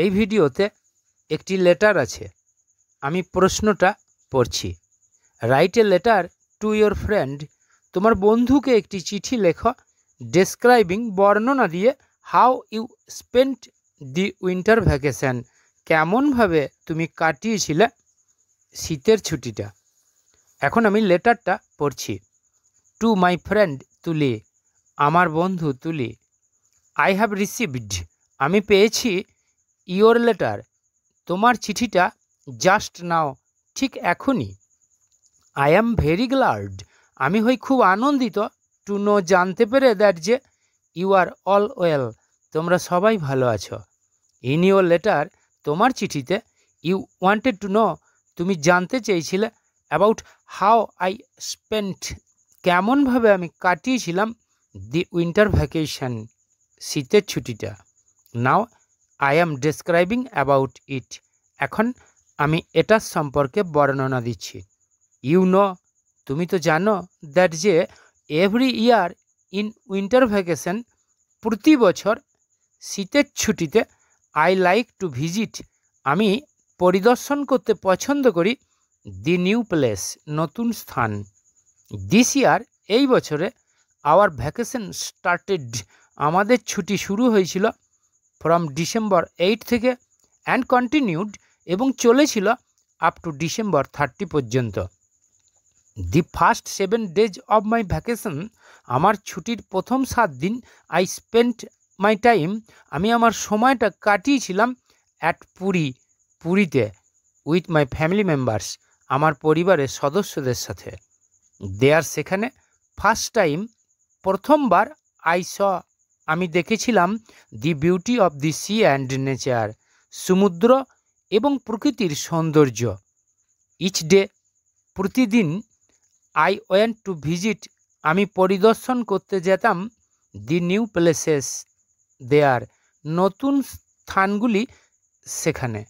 এই ভিডিওতে একটি লেটার আছে আমি প্রশ্নটা পড়ছি write a letter to your friend তোমার বন্ধুকে একটি চিঠি লেখো ডেসক্রাইবিং বর্ণনা দিয়ে how you spend the winter vacation কেমনভাবে তুমি কাটিয়েছিলে শীতের ছুটিটা এখন আমি লেটারটা পড়ছি টু মাই ফ্রেন্ড তুলি আমার বন্ধু তুলি আই হ্যাভ রিসিভড আমি পেয়েছি ইয়োর লেটার তোমার চিঠিটা জাস্ট নাও ঠিক এখনই আই অ্যাম ভেরি গ্লাড আমি হই খুব আনন্দিত টু নো জানতে পেরে দ্যাট যে ইউ আর অল ওয়েল তোমরা সবাই ভালো আছো ইন ইউর লেটার তোমার চিঠিতে ইউ ওয়ান্টেড টু নো তুমি জানতে চেয়েছিলে অ্যাবাউট হাউ আই স্পেন্ট কেমনভাবে আমি কাটিয়েছিলাম দি উইন্টার ভ্যাকেশন শীতের ছুটিটা now I am describing about it এখন আমি এটার সম্পর্কে বর্ণনা দিচ্ছি ইউ নো তুমি তো জানো দ্যাট যে every year in winter vacation প্রতি বছর শীতের ছুটিতে আই লাইক টু ভিজিট আমি পরিদর্শন করতে পছন্দ করি দি নিউ প্লেস নতুন স্থান দিস ইয়ার এই বছরে আওয়ার ভ্যাকেশন স্টার্টেড আমাদের ছুটি শুরু হয়েছিল ফ্রম ডিসেম্বর এইট থেকে অ্যান্ড কন্টিনিউড এবং চলেছিল আপ টু ডিসেম্বর থার্টি পর্যন্ত the first seven days of my vacation আমার ছুটির প্রথম সাত দিন আই স্পেন্ড মাই টাইম আমি আমার সময়টা কাটিয়েছিলাম অ্যাট পুরী পুরীতে উইথ মাই ফ্যামিলি মেম্বার্স আমার পরিবারের সদস্যদের সাথে দেয়ার সেখানে ফার্স্ট টাইম প্রথমবার আই স আমি দেখেছিলাম the beauty of the sea and nature সমুদ্র এবং প্রকৃতির সৌন্দর্য ইচ ডে প্রতিদিন আই ওয়েন্ট টু ভিজিট আমি পরিদর্শন করতে যেতাম দি নিউ প্লেসেস দেয়ার নতুন স্থানগুলি সেখানে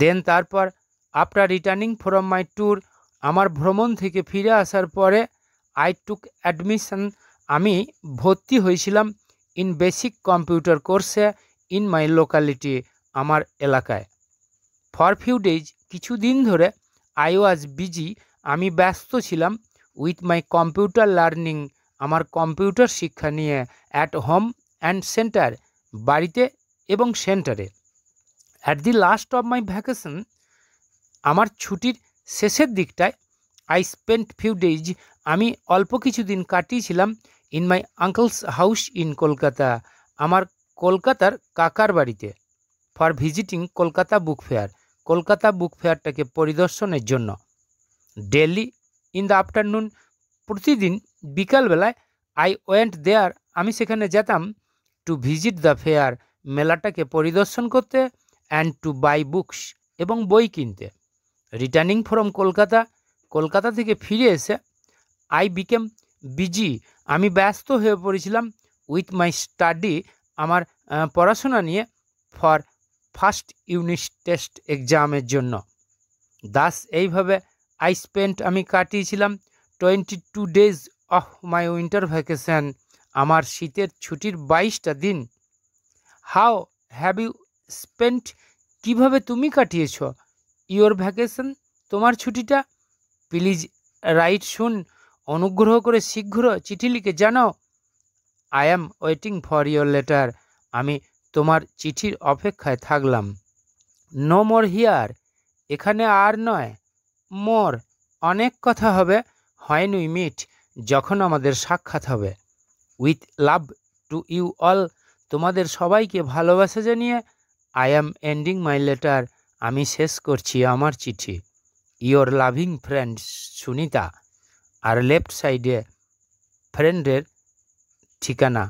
দেন তারপর after returning from my tour আমার ভ্রমণ থেকে ফিরে আসার পরে আই টুক অ্যাডমিশন আমি ভর্তি হয়েছিলাম ইন বেসিক কম্পিউটার কোর্সে ইন মাই লোকালিটি আমার এলাকায় ফর ফিউ ডেজ কিছুদিন ধরে আই ওয়াজ বিজি আমি ব্যস্ত ছিলাম উইথ মাই কম্পিউটার লার্নিং আমার কম্পিউটার শিক্ষা নিয়ে অ্যাট হোম অ্যান্ড সেন্টার বাড়িতে এবং সেন্টারে at the last of my vacation আমার ছুটির শেষের দিকটায় আই স্পেন্ট ফিউ ডেজ আমি অল্প কিছুদিন কাটিয়েছিলাম in my uncle's house in Kolkata আমার কলকাতার কাকার বাড়িতে for visiting Kolkata book fair Kolkata book ফেয়ারটাকে পরিদর্শনের জন্য ডেলি ইন দ্য আফটারনুন প্রতিদিন বিকালবেলায় আই ওয়েন্ট দেয়ার আমি সেখানে যেতাম টু ভিজিট দ্য ফেয়ার মেলাটাকে পরিদর্শন করতে অ্যান্ড টু বাই বুকস এবং বই কিনতে রিটার্নিং ফ্রম কলকাতা কলকাতা থেকে ফিরে এসে আই বিকেম বিজি আমি ব্যস্ত হয়ে পড়েছিলাম উইথ মাই স্টাডি আমার পড়াশোনা নিয়ে ফর ফার্স্ট ইউনিট টেস্ট এক্সামের জন্য দাস এইভাবে আই স্পেন্ট আমি কাটিয়েছিলাম twenty two days of my winter vacation আমার শীতের ছুটির বাইশটা দিন হাও হ্যাভ ইউ স্পেন্ট কীভাবে তুমি কাটিয়েছ ইওর ভ্যাকেশান তোমার ছুটিটা প্লিজ রাইট শুন অনুগ্রহ করে শীঘ্র চিঠি লিখে জানাও I am waiting for your letter আমি তোমার চিঠির অপেক্ষায় থাকলাম নো মোর হিয়ার এখানে আর নয় মোর অনেক কথা হবে হয় উই মিট যখন আমাদের সাক্ষাৎ হবে with love to you all তোমাদের সবাইকে ভালোবাসা জানিয়ে I am ending my letter আমি শেষ করছি আমার চিঠি ইয়োর লাভিং ফ্রেন্ড সুনিতা আর লেফট সাইডে ফ্রেন্ডের ঠিকানা